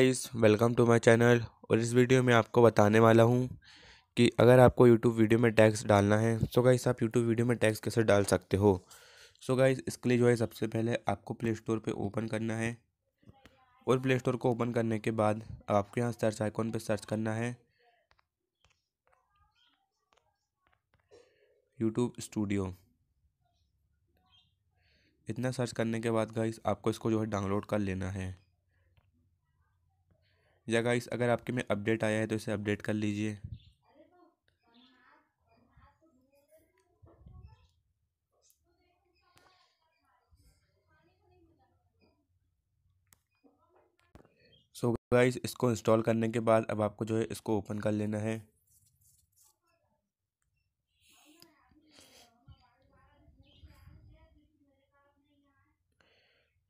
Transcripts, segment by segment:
guys welcome to my channel और इस video में आपको बताने वाला हूँ कि अगर आपको यूट्यूब वीडियो में टैक्स डालना है सो तो गाइस आप यूट्यूब वीडियो में टैक्स कैसे डाल सकते हो सो गाइस इसके लिए जो है सबसे पहले आपको प्ले स्टोर पर ओपन करना है और प्ले स्टोर को ओपन करने के बाद आपको यहाँ सर्च आइकॉन पर सर्च करना है यूट्यूब स्टूडियो इतना सर्च करने के बाद गाइस आपको इसको जो है डाउनलोड कर लेना है या गाइस अगर आपके में अपडेट आया है तो इसे अपडेट कर लीजिए सो so गाइस इसको इंस्टॉल करने के बाद अब आपको जो है इसको ओपन कर लेना है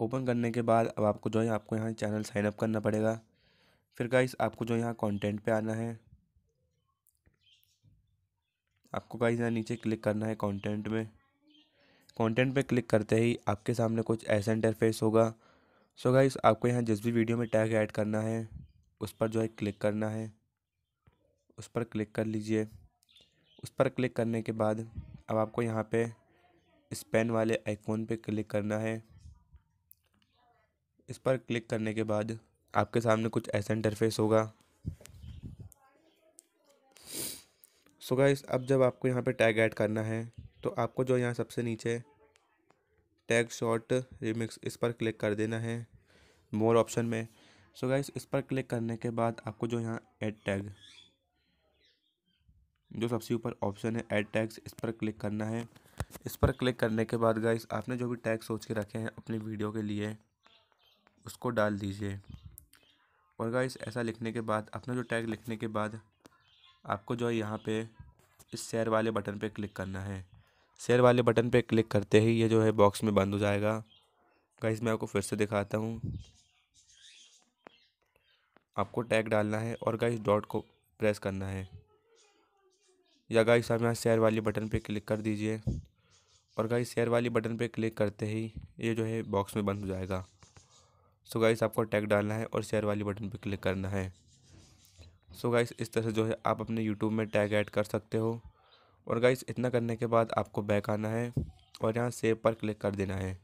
ओपन करने के बाद अब आपको जो है आपको यहाँ चैनल साइन अप करना पड़ेगा फिर गाइस आपको जो यहाँ कंटेंट पे आना है आपको गाइस यहाँ नीचे क्लिक करना है कंटेंट में कंटेंट पे क्लिक करते ही आपके सामने कुछ ऐसा इंटरफेस होगा सो गाइस आपको यहाँ जिस भी वीडियो में टैग ऐड करना है उस पर जो है क्लिक करना है उस पर क्लिक कर लीजिए उस पर क्लिक करने के बाद अब आपको यहाँ पे इस पेन वाले आइकॉन पे क्लिक करना है इस पर क्लिक करने के बाद आपके सामने कुछ ऐसा इंटरफेस होगा सो so गाइस अब जब आपको यहाँ पे टैग ऐड करना है तो आपको जो यहाँ सबसे नीचे टैग शॉर्ट रिमिक्स इस पर क्लिक कर देना है मोर ऑप्शन में सो so गाइस इस पर क्लिक करने के बाद आपको जो यहाँ ऐड टैग जो सबसे ऊपर ऑप्शन है ऐड टैग्स इस पर क्लिक करना है इस पर क्लिक करने के बाद गाइस आपने जो भी टैग सोच के रखे हैं अपनी वीडियो के लिए उसको डाल दीजिए और गाइस ऐसा लिखने के बाद अपना जो टैग लिखने के बाद आपको जो है यहाँ पे इस शेयर वाले बटन पे क्लिक करना है शेयर वाले बटन पे क्लिक करते ही ये जो है बॉक्स में बंद हो जाएगा गाइस मैं आपको फिर से दिखाता हूँ आपको टैग डालना है और गाइस डॉट को प्रेस करना है या गाइस आप यहाँ शेयर वाले बटन पर क्लिक कर दीजिए और गाइस शेयर वाले बटन पर क्लिक करते ही ये जो है बॉक्स में बंद हो जाएगा सो गाइस आपको टैग डालना है और शेयर वाली बटन पर क्लिक करना है सो गाइस इस तरह से जो है आप अपने यूट्यूब में टैग ऐड कर सकते हो और गाइस इतना करने के बाद आपको बैक आना है और यहाँ सेव पर क्लिक कर देना है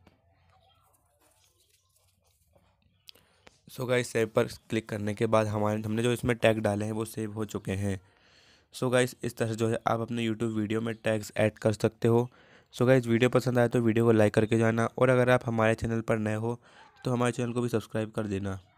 सो गाइस सेव पर क्लिक करने के बाद हमारे हमने जो इसमें टैग डाले हैं वो सेव हो चुके हैं सो so गाइस इस तरह से जो है आप अपने यूट्यूब वीडियो में टैग्स ऐड कर सकते हो सो so गाइस वीडियो पसंद आए तो वीडियो को लाइक करके जाना और अगर आप हमारे चैनल पर नए हो तो हमारे चैनल को भी सब्सक्राइब कर देना